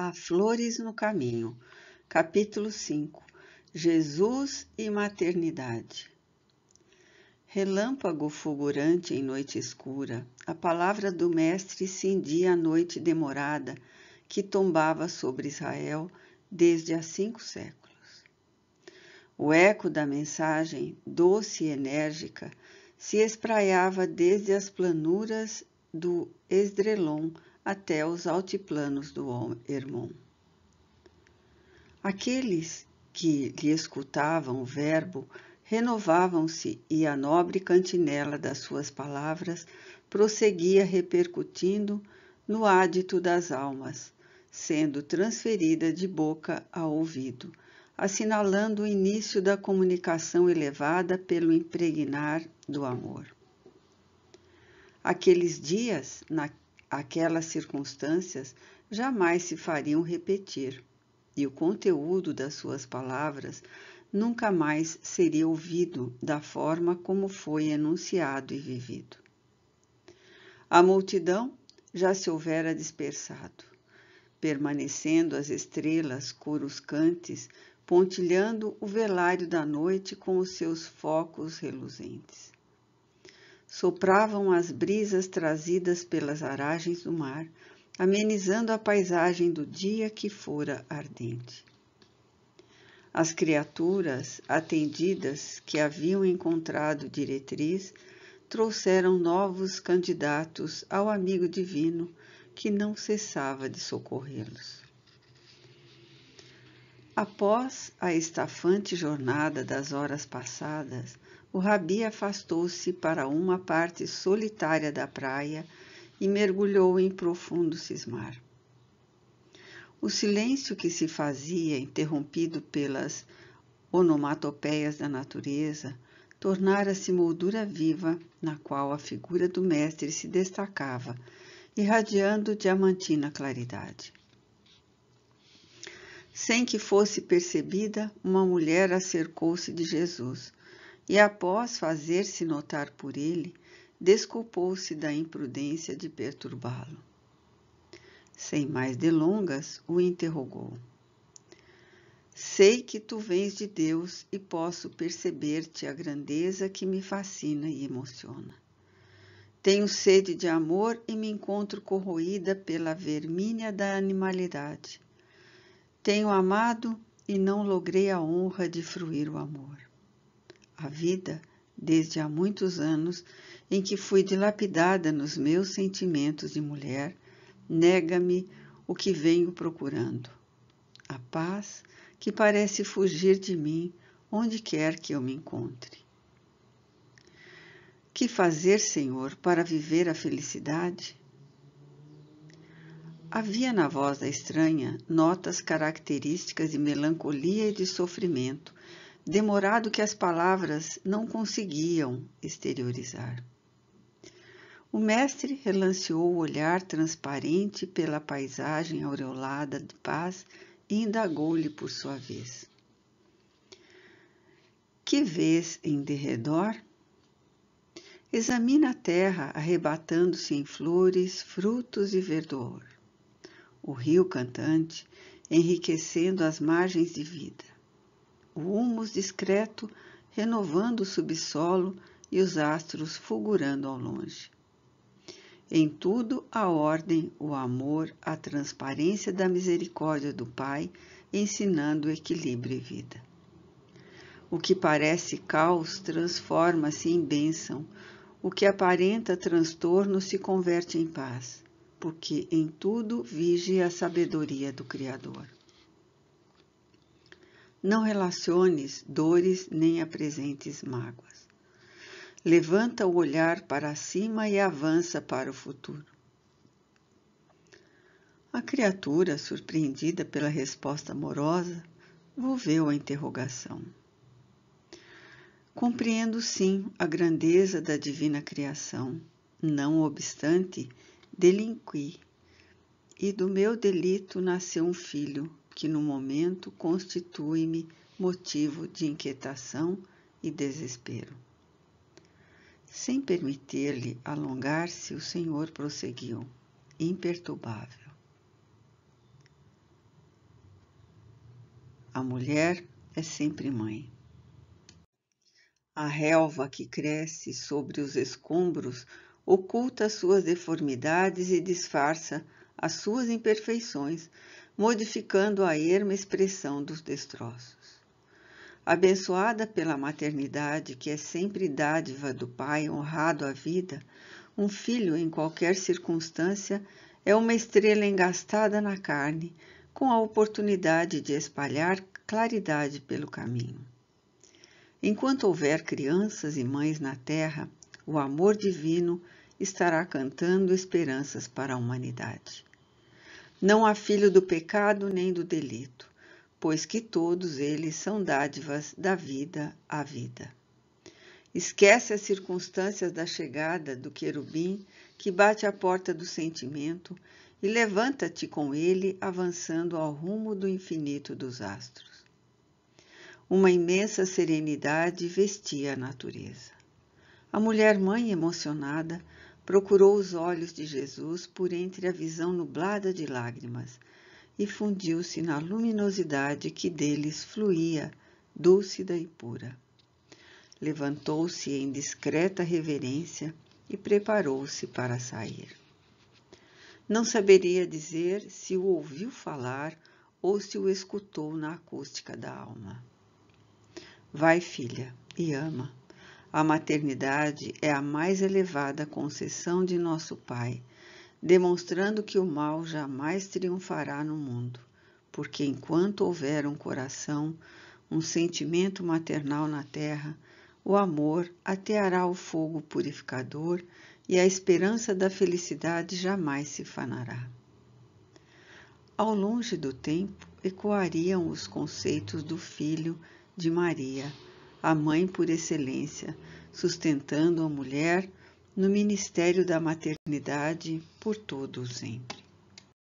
Há Flores no Caminho, capítulo 5 Jesus e Maternidade. Relâmpago fulgurante em noite escura, a palavra do Mestre cindia a noite demorada que tombava sobre Israel desde há cinco séculos. O eco da mensagem, doce e enérgica, se espraiava desde as planuras do Esdrelon até os altiplanos do Hermon. Aqueles que lhe escutavam o verbo renovavam-se e a nobre cantinela das suas palavras prosseguia repercutindo no ádito das almas, sendo transferida de boca a ouvido, assinalando o início da comunicação elevada pelo impregnar do amor. Aqueles dias, na Aquelas circunstâncias jamais se fariam repetir, e o conteúdo das suas palavras nunca mais seria ouvido da forma como foi enunciado e vivido. A multidão já se houvera dispersado, permanecendo as estrelas coruscantes pontilhando o velário da noite com os seus focos reluzentes sopravam as brisas trazidas pelas aragens do mar, amenizando a paisagem do dia que fora ardente. As criaturas atendidas que haviam encontrado diretriz trouxeram novos candidatos ao amigo divino que não cessava de socorrê-los. Após a estafante jornada das horas passadas, o rabi afastou-se para uma parte solitária da praia e mergulhou em profundo cismar. O silêncio que se fazia, interrompido pelas onomatopeias da natureza, tornara-se moldura viva na qual a figura do mestre se destacava, irradiando diamantina claridade. Sem que fosse percebida, uma mulher acercou-se de Jesus e, após fazer-se notar por ele, desculpou-se da imprudência de perturbá-lo. Sem mais delongas, o interrogou. Sei que tu vens de Deus e posso perceber-te a grandeza que me fascina e emociona. Tenho sede de amor e me encontro corroída pela vermínia da animalidade. Tenho amado e não logrei a honra de fruir o amor. A vida, desde há muitos anos, em que fui dilapidada nos meus sentimentos de mulher, nega-me o que venho procurando. A paz que parece fugir de mim onde quer que eu me encontre. Que fazer, Senhor, para viver a felicidade? Havia na voz da estranha notas características de melancolia e de sofrimento, demorado que as palavras não conseguiam exteriorizar. O mestre relanceou o olhar transparente pela paisagem aureolada de paz e indagou-lhe por sua vez. Que vês em derredor? Examina a terra, arrebatando-se em flores, frutos e verdor o rio cantante, enriquecendo as margens de vida. O humus discreto renovando o subsolo e os astros fulgurando ao longe. Em tudo a ordem, o amor, a transparência da misericórdia do Pai, ensinando equilíbrio e vida. O que parece caos transforma-se em bênção, o que aparenta transtorno se converte em paz porque em tudo vige a sabedoria do Criador. Não relaciones dores nem apresentes mágoas. Levanta o olhar para cima e avança para o futuro. A criatura, surpreendida pela resposta amorosa, volveu a interrogação. Compreendo sim a grandeza da divina criação, não obstante, delinqui, e do meu delito nasceu um filho, que no momento constitui-me motivo de inquietação e desespero. Sem permitir-lhe alongar-se, o Senhor prosseguiu, imperturbável. A mulher é sempre mãe. A relva que cresce sobre os escombros oculta suas deformidades e disfarça as suas imperfeições, modificando a erma expressão dos destroços. Abençoada pela maternidade, que é sempre dádiva do pai honrado à vida, um filho em qualquer circunstância é uma estrela engastada na carne, com a oportunidade de espalhar claridade pelo caminho. Enquanto houver crianças e mães na terra, o amor divino estará cantando esperanças para a humanidade. Não há filho do pecado nem do delito, pois que todos eles são dádivas da vida à vida. Esquece as circunstâncias da chegada do querubim que bate à porta do sentimento e levanta-te com ele, avançando ao rumo do infinito dos astros. Uma imensa serenidade vestia a natureza. A mulher-mãe emocionada procurou os olhos de Jesus por entre a visão nublada de lágrimas e fundiu-se na luminosidade que deles fluía, dúlcida e pura. Levantou-se em discreta reverência e preparou-se para sair. Não saberia dizer se o ouviu falar ou se o escutou na acústica da alma. Vai, filha, e ama. A maternidade é a mais elevada concessão de nosso Pai, demonstrando que o mal jamais triunfará no mundo, porque enquanto houver um coração, um sentimento maternal na terra, o amor ateará o fogo purificador e a esperança da felicidade jamais se fanará. Ao longe do tempo ecoariam os conceitos do filho de Maria a mãe por excelência, sustentando a mulher no ministério da maternidade por todo o sempre.